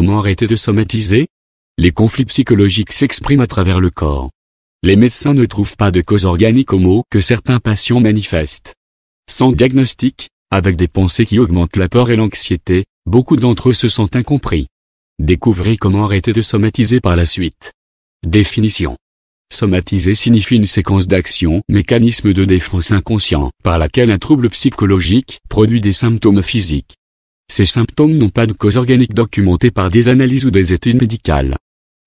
Comment arrêter de somatiser Les conflits psychologiques s'expriment à travers le corps. Les médecins ne trouvent pas de cause organique aux maux que certains patients manifestent. Sans diagnostic, avec des pensées qui augmentent la peur et l'anxiété, beaucoup d'entre eux se sentent incompris. Découvrez comment arrêter de somatiser par la suite. Définition. Somatiser signifie une séquence d'action mécanisme de défense inconscient, par laquelle un trouble psychologique produit des symptômes physiques, ces symptômes n'ont pas de cause organique documentée par des analyses ou des études médicales.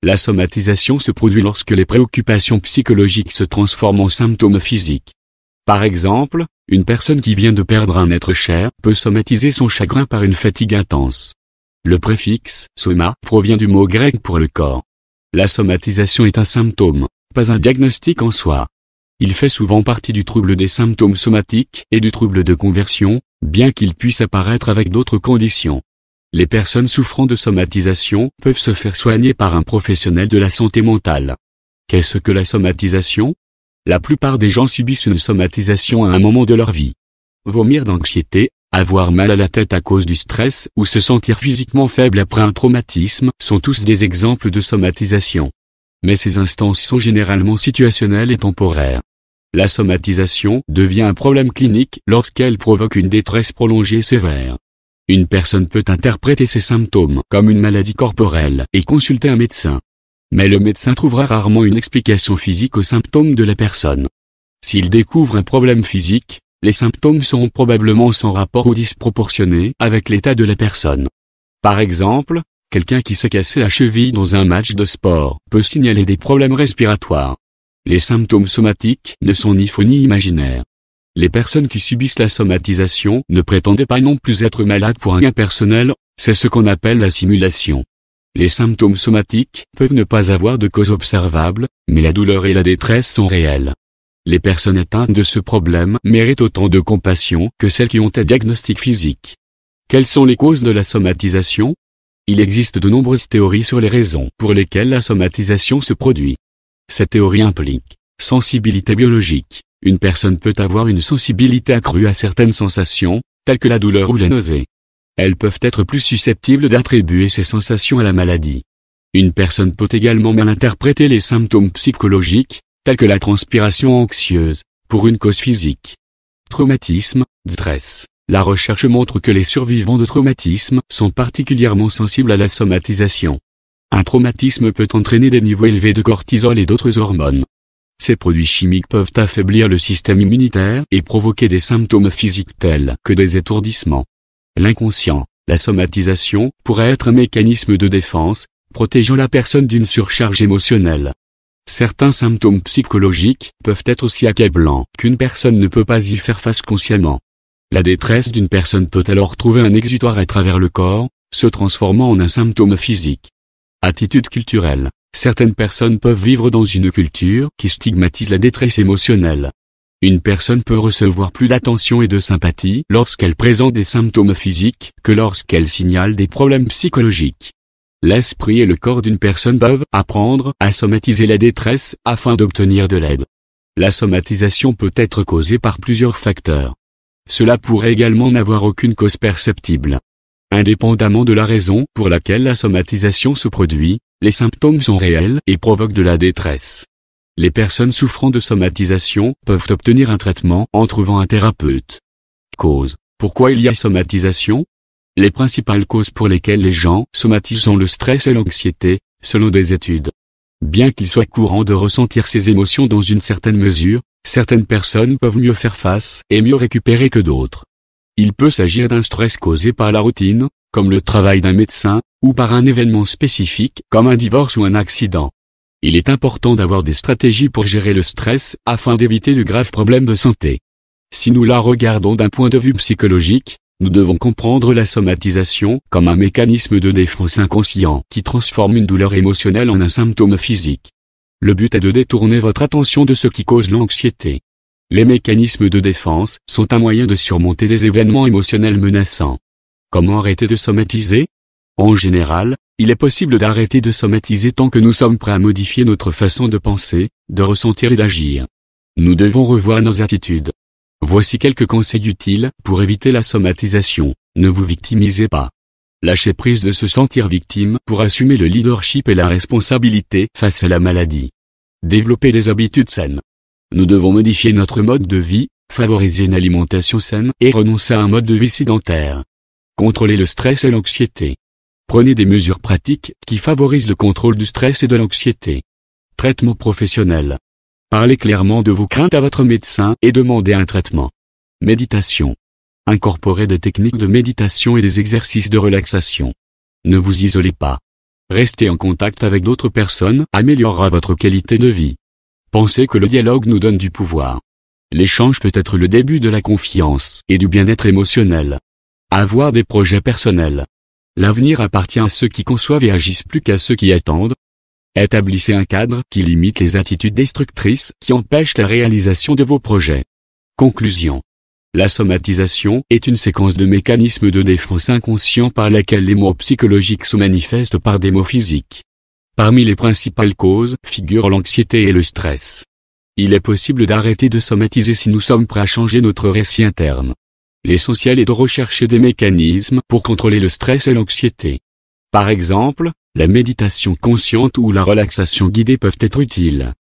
La somatisation se produit lorsque les préoccupations psychologiques se transforment en symptômes physiques. Par exemple, une personne qui vient de perdre un être cher peut somatiser son chagrin par une fatigue intense. Le préfixe soma provient du mot grec pour le corps. La somatisation est un symptôme, pas un diagnostic en soi. Il fait souvent partie du trouble des symptômes somatiques et du trouble de conversion, bien qu'il puisse apparaître avec d'autres conditions. Les personnes souffrant de somatisation peuvent se faire soigner par un professionnel de la santé mentale. Qu'est-ce que la somatisation La plupart des gens subissent une somatisation à un moment de leur vie. Vomir d'anxiété, avoir mal à la tête à cause du stress ou se sentir physiquement faible après un traumatisme sont tous des exemples de somatisation. Mais ces instances sont généralement situationnelles et temporaires. La somatisation devient un problème clinique lorsqu'elle provoque une détresse prolongée sévère. Une personne peut interpréter ses symptômes comme une maladie corporelle et consulter un médecin. Mais le médecin trouvera rarement une explication physique aux symptômes de la personne. S'il découvre un problème physique, les symptômes seront probablement sans rapport ou disproportionnés avec l'état de la personne. Par exemple, quelqu'un qui s'est cassé la cheville dans un match de sport peut signaler des problèmes respiratoires. Les symptômes somatiques ne sont ni faux ni imaginaires. Les personnes qui subissent la somatisation ne prétendaient pas non plus être malades pour un gain personnel, c'est ce qu'on appelle la simulation. Les symptômes somatiques peuvent ne pas avoir de cause observable, mais la douleur et la détresse sont réelles. Les personnes atteintes de ce problème méritent autant de compassion que celles qui ont un diagnostic physique. Quelles sont les causes de la somatisation Il existe de nombreuses théories sur les raisons pour lesquelles la somatisation se produit. Cette théorie implique sensibilité biologique. Une personne peut avoir une sensibilité accrue à certaines sensations, telles que la douleur ou la nausée. Elles peuvent être plus susceptibles d'attribuer ces sensations à la maladie. Une personne peut également mal interpréter les symptômes psychologiques, tels que la transpiration anxieuse, pour une cause physique. Traumatisme, stress. La recherche montre que les survivants de traumatisme sont particulièrement sensibles à la somatisation. Un traumatisme peut entraîner des niveaux élevés de cortisol et d'autres hormones. Ces produits chimiques peuvent affaiblir le système immunitaire et provoquer des symptômes physiques tels que des étourdissements. L'inconscient, la somatisation, pourrait être un mécanisme de défense, protégeant la personne d'une surcharge émotionnelle. Certains symptômes psychologiques peuvent être aussi accablants qu'une personne ne peut pas y faire face consciemment. La détresse d'une personne peut alors trouver un exutoire à travers le corps, se transformant en un symptôme physique. Attitude culturelle. Certaines personnes peuvent vivre dans une culture qui stigmatise la détresse émotionnelle. Une personne peut recevoir plus d'attention et de sympathie lorsqu'elle présente des symptômes physiques que lorsqu'elle signale des problèmes psychologiques. L'esprit et le corps d'une personne peuvent apprendre à somatiser la détresse afin d'obtenir de l'aide. La somatisation peut être causée par plusieurs facteurs. Cela pourrait également n'avoir aucune cause perceptible. Indépendamment de la raison pour laquelle la somatisation se produit, les symptômes sont réels et provoquent de la détresse. Les personnes souffrant de somatisation peuvent obtenir un traitement en trouvant un thérapeute. Cause. Pourquoi il y a somatisation Les principales causes pour lesquelles les gens somatisent sont le stress et l'anxiété, selon des études. Bien qu'il soit courant de ressentir ces émotions dans une certaine mesure, certaines personnes peuvent mieux faire face et mieux récupérer que d'autres. Il peut s'agir d'un stress causé par la routine, comme le travail d'un médecin, ou par un événement spécifique comme un divorce ou un accident. Il est important d'avoir des stratégies pour gérer le stress afin d'éviter de graves problèmes de santé. Si nous la regardons d'un point de vue psychologique, nous devons comprendre la somatisation comme un mécanisme de défense inconscient qui transforme une douleur émotionnelle en un symptôme physique. Le but est de détourner votre attention de ce qui cause l'anxiété. Les mécanismes de défense sont un moyen de surmonter des événements émotionnels menaçants. Comment arrêter de somatiser En général, il est possible d'arrêter de somatiser tant que nous sommes prêts à modifier notre façon de penser, de ressentir et d'agir. Nous devons revoir nos attitudes. Voici quelques conseils utiles pour éviter la somatisation. Ne vous victimisez pas. Lâchez prise de se sentir victime pour assumer le leadership et la responsabilité face à la maladie. Développez des habitudes saines. Nous devons modifier notre mode de vie, favoriser une alimentation saine et renoncer à un mode de vie sédentaire. Contrôler le stress et l'anxiété. Prenez des mesures pratiques qui favorisent le contrôle du stress et de l'anxiété. Traitement professionnel. Parlez clairement de vos craintes à votre médecin et demandez un traitement. Méditation. Incorporez des techniques de méditation et des exercices de relaxation. Ne vous isolez pas. Rester en contact avec d'autres personnes améliorera votre qualité de vie. Pensez que le dialogue nous donne du pouvoir. L'échange peut être le début de la confiance et du bien-être émotionnel. Avoir des projets personnels. L'avenir appartient à ceux qui conçoivent et agissent plus qu'à ceux qui attendent. Établissez un cadre qui limite les attitudes destructrices qui empêchent la réalisation de vos projets. Conclusion. La somatisation est une séquence de mécanismes de défense inconscients par laquelle les mots psychologiques se manifestent par des mots physiques. Parmi les principales causes figurent l'anxiété et le stress. Il est possible d'arrêter de somatiser si nous sommes prêts à changer notre récit interne. L'essentiel est de rechercher des mécanismes pour contrôler le stress et l'anxiété. Par exemple, la méditation consciente ou la relaxation guidée peuvent être utiles.